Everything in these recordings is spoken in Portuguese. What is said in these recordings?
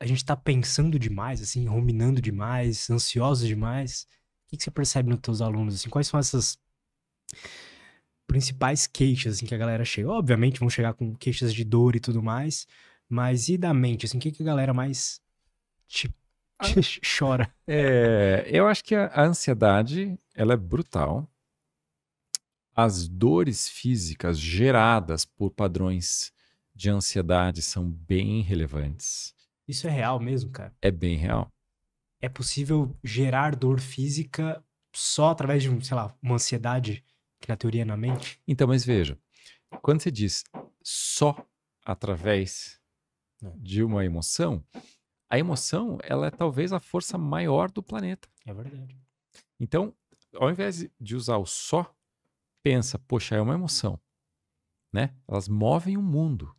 a gente tá pensando demais, assim, ruminando demais, ansioso demais? O que, que você percebe nos teus alunos? Assim, quais são essas principais queixas assim, que a galera chega? Obviamente vão chegar com queixas de dor e tudo mais, mas e da mente? Assim, o que, que a galera mais te, ah. te chora? É, eu acho que a ansiedade ela é brutal. As dores físicas geradas por padrões de ansiedade são bem relevantes. Isso é real mesmo, cara? É bem real. É possível gerar dor física só através de, sei lá, uma ansiedade que na teoria é na mente? Então, mas veja, quando você diz só através é. de uma emoção, a emoção, ela é talvez a força maior do planeta. É verdade. Então, ao invés de usar o só, pensa, poxa, é uma emoção, né? Elas movem o mundo.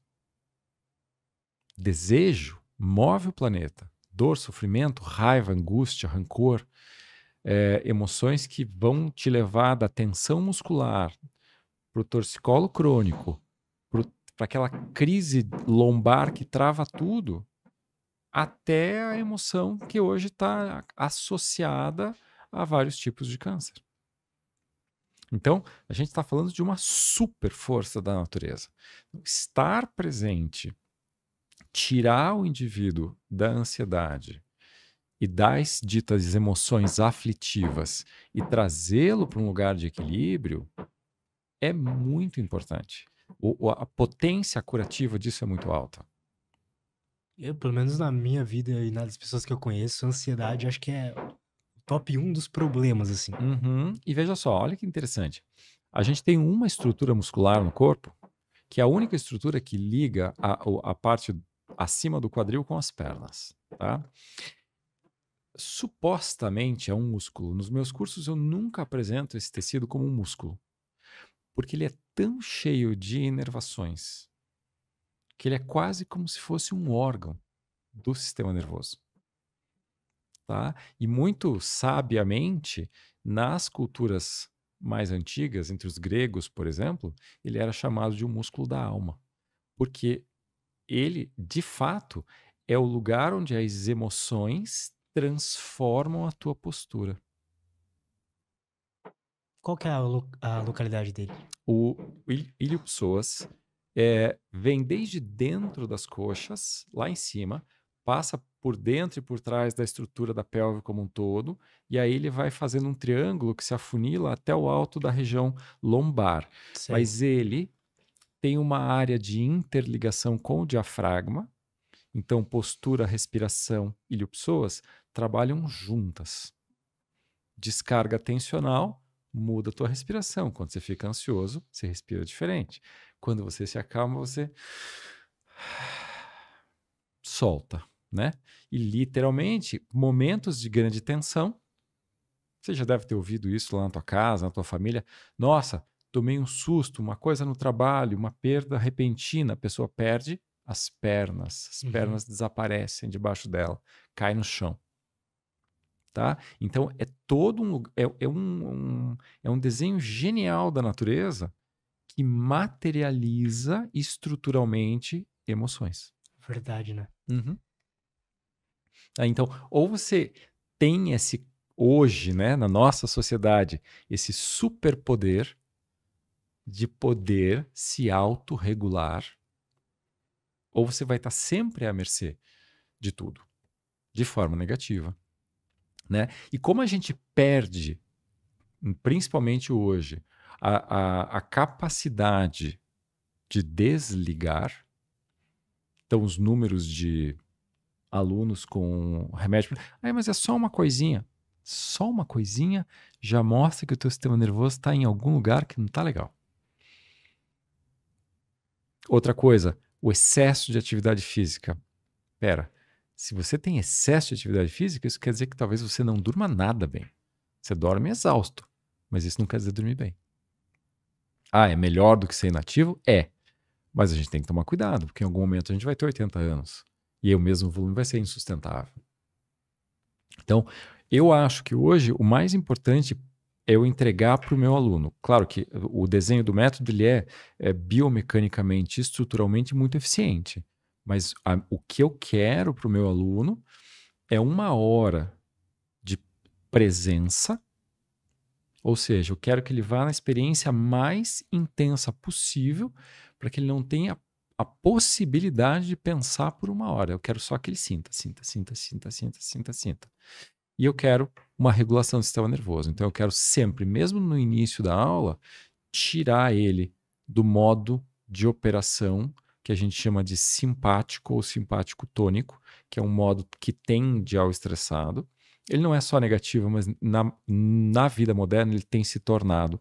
Desejo move o planeta. Dor, sofrimento, raiva, angústia, rancor, é, emoções que vão te levar da tensão muscular para o torcicolo crônico, para aquela crise lombar que trava tudo, até a emoção que hoje está associada a vários tipos de câncer. Então, a gente está falando de uma super força da natureza. Então, estar presente tirar o indivíduo da ansiedade e das ditas emoções aflitivas e trazê-lo para um lugar de equilíbrio é muito importante. O, a potência curativa disso é muito alta. Eu, pelo menos na minha vida e nas pessoas que eu conheço, ansiedade acho que é top 1 dos problemas, assim. Uhum. E veja só, olha que interessante. A gente tem uma estrutura muscular no corpo, que é a única estrutura que liga a, a parte acima do quadril com as pernas, tá? Supostamente é um músculo. Nos meus cursos eu nunca apresento esse tecido como um músculo, porque ele é tão cheio de inervações que ele é quase como se fosse um órgão do sistema nervoso. Tá? E muito sabiamente, nas culturas mais antigas, entre os gregos, por exemplo, ele era chamado de um músculo da alma, porque ele, de fato, é o lugar onde as emoções transformam a tua postura. Qual que é a, lo a localidade dele? O Ilho Pessoas é, vem desde dentro das coxas, lá em cima, passa por dentro e por trás da estrutura da pelve como um todo, e aí ele vai fazendo um triângulo que se afunila até o alto da região lombar. Sim. Mas ele tem uma área de interligação com o diafragma, então postura, respiração, e iliopsoas trabalham juntas. Descarga tensional muda a tua respiração. Quando você fica ansioso, você respira diferente. Quando você se acalma, você solta, né? E literalmente, momentos de grande tensão, você já deve ter ouvido isso lá na tua casa, na tua família. Nossa, tomei um susto, uma coisa no trabalho, uma perda repentina, a pessoa perde as pernas, as uhum. pernas desaparecem debaixo dela, cai no chão. Tá? Então é todo um é, é um, um, é um desenho genial da natureza que materializa estruturalmente emoções. Verdade, né? Uhum. Ah, então, ou você tem esse hoje, né, na nossa sociedade, esse superpoder de poder se autorregular, ou você vai estar sempre à mercê de tudo, de forma negativa. Né? E como a gente perde, principalmente hoje, a, a, a capacidade de desligar, então os números de alunos com remédio. Ah, mas é só uma coisinha. Só uma coisinha já mostra que o teu sistema nervoso está em algum lugar que não está legal. Outra coisa, o excesso de atividade física. Pera, se você tem excesso de atividade física, isso quer dizer que talvez você não durma nada bem. Você dorme exausto, mas isso não quer dizer dormir bem. Ah, é melhor do que ser inativo? É. Mas a gente tem que tomar cuidado, porque em algum momento a gente vai ter 80 anos. E aí o mesmo volume vai ser insustentável. Então, eu acho que hoje o mais importante eu entregar para o meu aluno. Claro que o desenho do método ele é, é biomecanicamente, estruturalmente muito eficiente, mas a, o que eu quero para o meu aluno é uma hora de presença, ou seja, eu quero que ele vá na experiência mais intensa possível para que ele não tenha a possibilidade de pensar por uma hora. Eu quero só que ele sinta, sinta, sinta, sinta, sinta, sinta, sinta. E eu quero uma regulação do sistema nervoso. Então eu quero sempre, mesmo no início da aula, tirar ele do modo de operação que a gente chama de simpático ou simpático tônico, que é um modo que tende ao estressado. Ele não é só negativo, mas na, na vida moderna ele tem se tornado.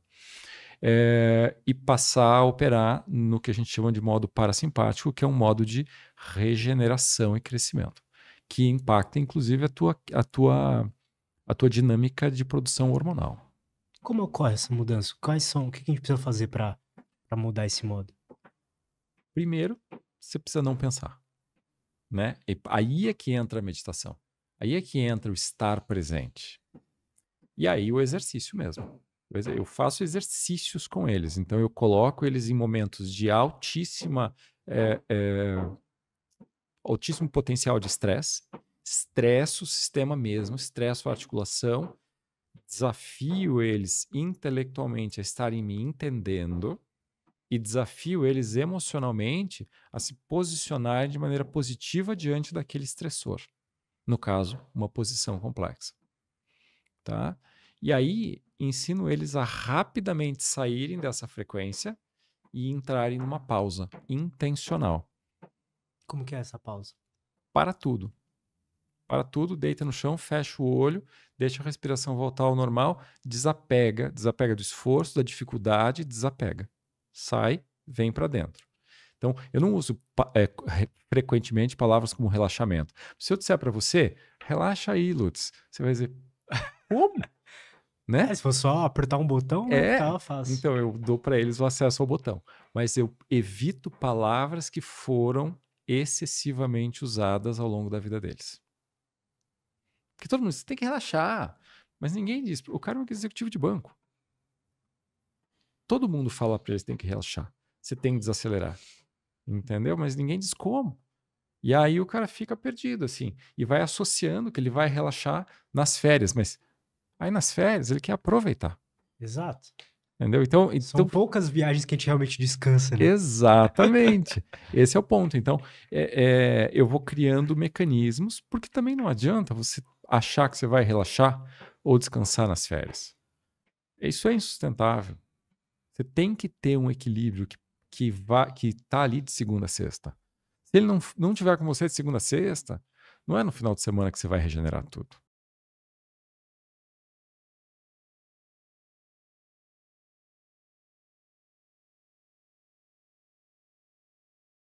É, e passar a operar no que a gente chama de modo parasimpático, que é um modo de regeneração e crescimento, que impacta inclusive a tua, a tua a tua dinâmica de produção hormonal. Como ocorre é essa mudança? Quais são, o que a gente precisa fazer para mudar esse modo? Primeiro, você precisa não pensar, né? E aí é que entra a meditação. Aí é que entra o estar presente. E aí o exercício mesmo. Eu faço exercícios com eles, então eu coloco eles em momentos de altíssima, é, é, altíssimo potencial de estresse estressa o sistema mesmo, estressa a articulação, desafio eles intelectualmente a estarem me entendendo e desafio eles emocionalmente a se posicionar de maneira positiva diante daquele estressor. No caso, uma posição complexa. Tá? E aí ensino eles a rapidamente saírem dessa frequência e entrarem numa pausa intencional. Como que é essa pausa? Para tudo para tudo, deita no chão, fecha o olho, deixa a respiração voltar ao normal, desapega, desapega do esforço, da dificuldade, desapega. Sai, vem para dentro. Então, eu não uso é, frequentemente palavras como relaxamento. Se eu disser para você, relaxa aí, Lutz, você vai dizer, como? né? É, se for só apertar um botão, né, é, tá fácil. Então, eu dou para eles o acesso ao botão. Mas eu evito palavras que foram excessivamente usadas ao longo da vida deles. Porque todo mundo, você tem que relaxar. Mas ninguém diz. O cara é um executivo de banco. Todo mundo fala para ele tem que relaxar. Você tem que desacelerar. Entendeu? Mas ninguém diz como. E aí o cara fica perdido, assim. E vai associando que ele vai relaxar nas férias. Mas aí nas férias ele quer aproveitar. Exato. Entendeu? Então, São então poucas viagens que a gente realmente descansa, né? Exatamente. Esse é o ponto. Então, é, é, eu vou criando mecanismos, porque também não adianta você achar que você vai relaxar ou descansar nas férias. Isso é insustentável. Você tem que ter um equilíbrio que, que, vá, que tá ali de segunda a sexta. Se ele não, não tiver com você de segunda a sexta, não é no final de semana que você vai regenerar tudo.